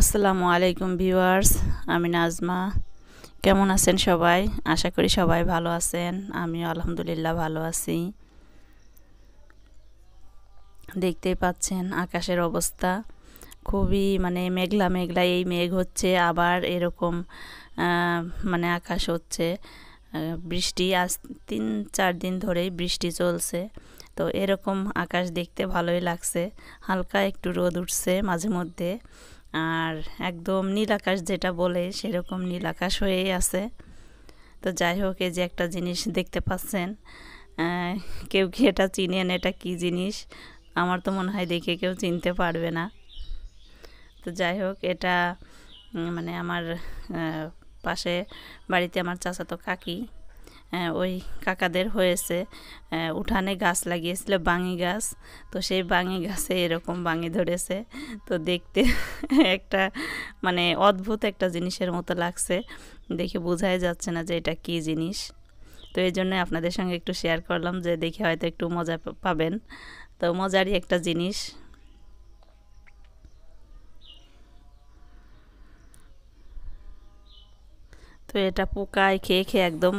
আসসালামু আলাইকুম ভিউয়ার্স আমি নাজমা কেমন আছেন সবাই আশা করি সবাই ভালো আছেন আমিও আলহামদুলিল্লাহ ভালো আছি দেখতেই পাচ্ছেন আকাশের অবস্থা খুবই মানে মেঘলা মেঘলা এই মেঘ হচ্ছে আবার এরকম মানে আকাশ হচ্ছে বৃষ্টি আজ তিন চার দিন ধরেই বৃষ্টি চলছে তো এরকম আকাশ দেখতে ভালোই লাগছে হালকা একটু রোদ উঠছে মাঝে মধ্যে আর একদম নীল আকাশ যেটা বলে সেরকম নীল আকাশ হয়েই আছে তো যাই হোক এই যে একটা জিনিস দেখতে পাচ্ছেন কেউ কি এটা চিনেন এটা কি জিনিস আমার তো মনে হয় দেখে কেউ চিনতে পারবে না তো যাই হোক এটা মানে আমার পাশে বাড়িতে আমার চাচাতো কাকি হ্যাঁ, ওই কাকাদের হয়েছে উঠানে গাছ লাগিয়েছিল বাঙি গাছ তো সেই বাঙি গাছে এরকম বাঙি ধরেছে তো দেখতে একটা মানে অদ্ভুত একটা জিনিসের মতো লাগছে দেখে বোঝাই যাচ্ছে না যে এটা কি জিনিস তো এই জন্য আপনাদের সঙ্গে একটু শেয়ার করলাম যে দেখে হয়তো একটু মজা পাবেন তো মজারই একটা জিনিস তো এটা পোকায় খেয়ে খেয়ে একদম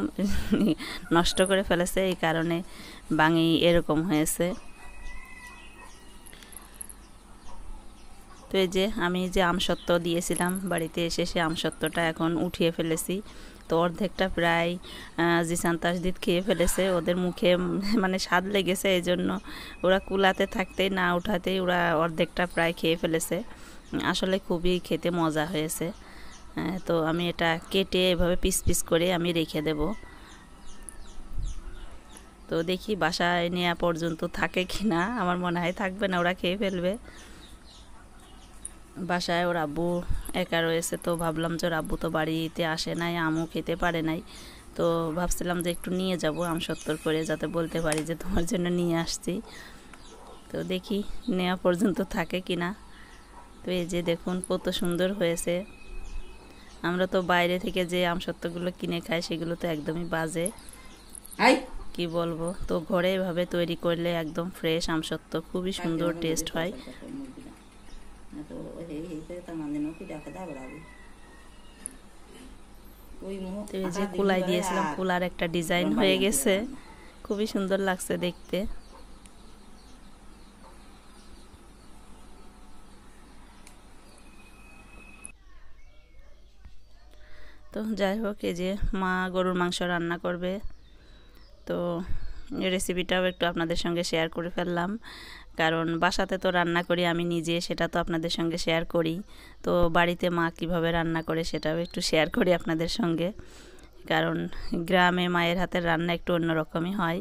নষ্ট করে ফেলেছে এই কারণে বাঙি এরকম হয়েছে তো এই যে আমি যে আমসত্ব দিয়েছিলাম বাড়িতে এসে সে আমসত্বটা এখন উঠিয়ে ফেলেছি তো অর্ধেকটা প্রায় জিসান তাসদিদ খেয়ে ফেলেছে ওদের মুখে মানে স্বাদ লেগেছে এই জন্য ওরা কুলাতে থাকতেই না উঠাতেই ওরা অর্ধেকটা প্রায় খেয়ে ফেলেছে আসলে খুবই খেতে মজা হয়েছে হ্যাঁ, তো আমি এটা কেটে এভাবে পিস পিস করে আমি রেখে দেব তো দেখি বাসায় নেওয়া পর্যন্ত থাকে কি না আমার মনে হয় থাকবে না ওরা খেয়ে ফেলবে বাসায় ওর আব্বু একা রয়েছে তো ভাবলাম যে ওর আব্বু তো বাড়িতে আসে নাই আমও খেতে পারে নাই তো ভাবছিলাম যে একটু নিয়ে যাবো আম সত্তর করে যাতে বলতে পারি যে তোমার জন্য নিয়ে আসছি তো দেখি নেওয়া পর্যন্ত থাকে কি না তো এই যে দেখুন কত সুন্দর হয়েছে আমরা তো বাইরে থেকে যে আমসত্ত্বগুলো কিনে খাই সেগুলো তো একদমই বাজে কি বলবো তো ঘরে এভাবে তৈরি করলে একদম ফ্রেশ আমসত্ত্ব খুবই সুন্দর টেস্ট হয় যে মানে কুলাই দিয়েছিলাম কুলার একটা ডিজাইন হয়ে গেছে খুবই সুন্দর লাগছে দেখতে তো যাই হোক এই যে মা গরুর মাংস রান্না করবে তো রেসিপিটাও একটু আপনাদের সঙ্গে শেয়ার করে ফেললাম কারণ বাসাতে তো রান্না করি আমি নিজে সেটা তো আপনাদের সঙ্গে শেয়ার করি তো বাড়িতে মা কিভাবে রান্না করে সেটাও একটু শেয়ার করি আপনাদের সঙ্গে কারণ গ্রামে মায়ের হাতের রান্না একটু অন্যরকমই হয়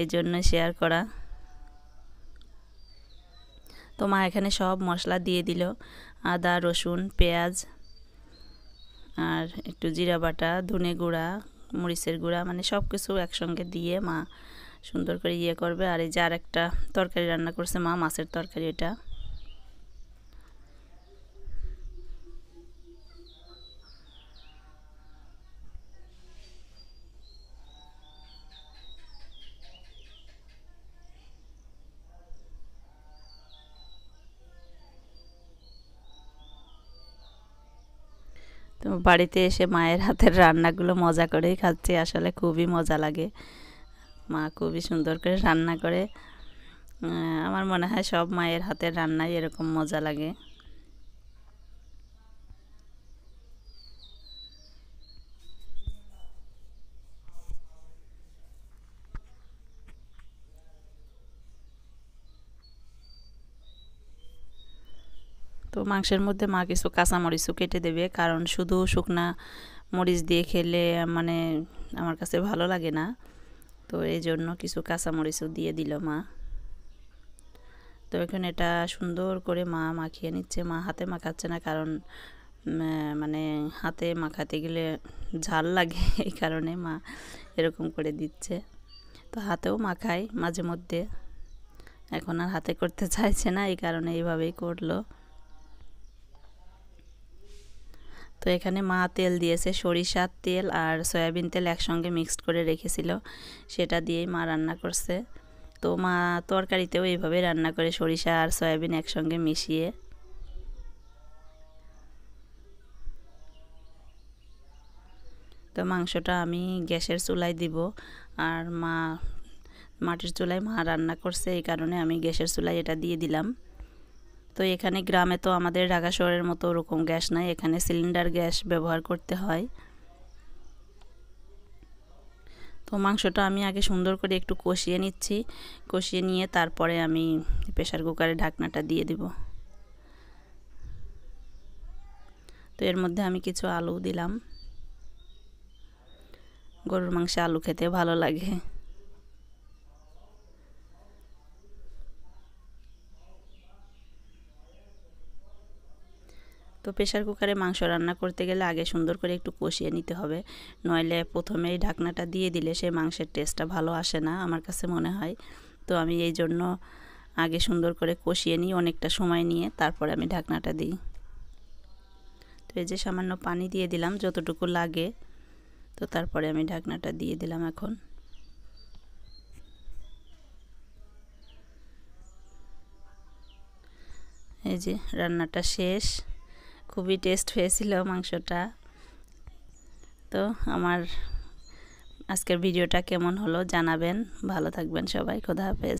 এই জন্য শেয়ার করা তো মা এখানে সব মশলা দিয়ে দিল আদা রসুন পেঁয়াজ আর একটু জিরা বাটা ধনে গুঁড়া মরিচের গুঁড়া মানে সব কিছু একসঙ্গে দিয়ে মা সুন্দর করে ইয়ে করবে আর এই যে আর একটা তরকারি রান্না করছে মা মাছের তরকারি এটা বাড়িতে এসে মায়ের হাতের রান্নাগুলো মজা করেই খাচ্ছি আসলে খুবই মজা লাগে মা খুবই সুন্দর করে রান্না করে আমার মনে হয় সব মায়ের হাতের রান্নাই এরকম মজা লাগে তো মাংসের মধ্যে মা কিছু কাঁচামরিচও কেটে দেবে কারণ শুধু শুকনা মরিচ দিয়ে খেলে মানে আমার কাছে ভালো লাগে না তো এই জন্য কিছু কাঁচামরিচও দিয়ে দিল মা তো এখন এটা সুন্দর করে মা মাখিয়ে নিচ্ছে মা হাতে মাখাচ্ছে না কারণ মানে হাতে মাখাতে গেলে ঝাল লাগে এই কারণে মা এরকম করে দিচ্ছে তো হাতেও মাখায় মাঝে মধ্যে এখন আর হাতে করতে চাইছে না এই কারণে এইভাবেই করলো তো এখানে মা তেল দিয়েছে সরিষার তেল আর সয়াবিন তেল একসঙ্গে মিক্সড করে রেখেছিল সেটা দিয়েই মা রান্না করছে তো মা তরকারিতেও এইভাবে রান্না করে সরিষা আর সয়াবিন একসঙ্গে মিশিয়ে তো মাংসটা আমি গ্যাসের চুলায় দিব আর মা মাটির চুলায় মা রান্না করছে এই কারণে আমি গ্যাসের চুলায় এটা দিয়ে দিলাম তো এখানে গ্রামে তো আমাদের ঢাকা শহরের মতো ওরকম গ্যাস নাই এখানে সিলিন্ডার গ্যাস ব্যবহার করতে হয় তো মাংসটা আমি আগে সুন্দর করে একটু কষিয়ে নিচ্ছি কষিয়ে নিয়ে তারপরে আমি প্রেশার কুকারে ঢাকনাটা দিয়ে দিব তো এর মধ্যে আমি কিছু আলু দিলাম গরুর মাংসে আলু খেতে ভালো লাগে তো প্রেশার কুকারে মাংস রান্না করতে গেলে আগে সুন্দর করে একটু কষিয়ে নিতে হবে নইলে প্রথমেই ঢাকনাটা দিয়ে দিলে সেই মাংসের টেস্টটা ভালো আসে না আমার কাছে মনে হয় তো আমি এই জন্য আগে সুন্দর করে কষিয়ে নিই অনেকটা সময় নিয়ে তারপরে আমি ঢাকনাটা দিই তো এই যে সামান্য পানি দিয়ে দিলাম যতটুকু লাগে তো তারপরে আমি ঢাকনাটা দিয়ে দিলাম এখন এই যে রান্নাটা শেষ খুবই টেস্ট হয়েছিল মাংসটা তো আমার আজকের ভিডিওটা কেমন হলো জানাবেন ভালো থাকবেন সবাই খোদা হাফেজ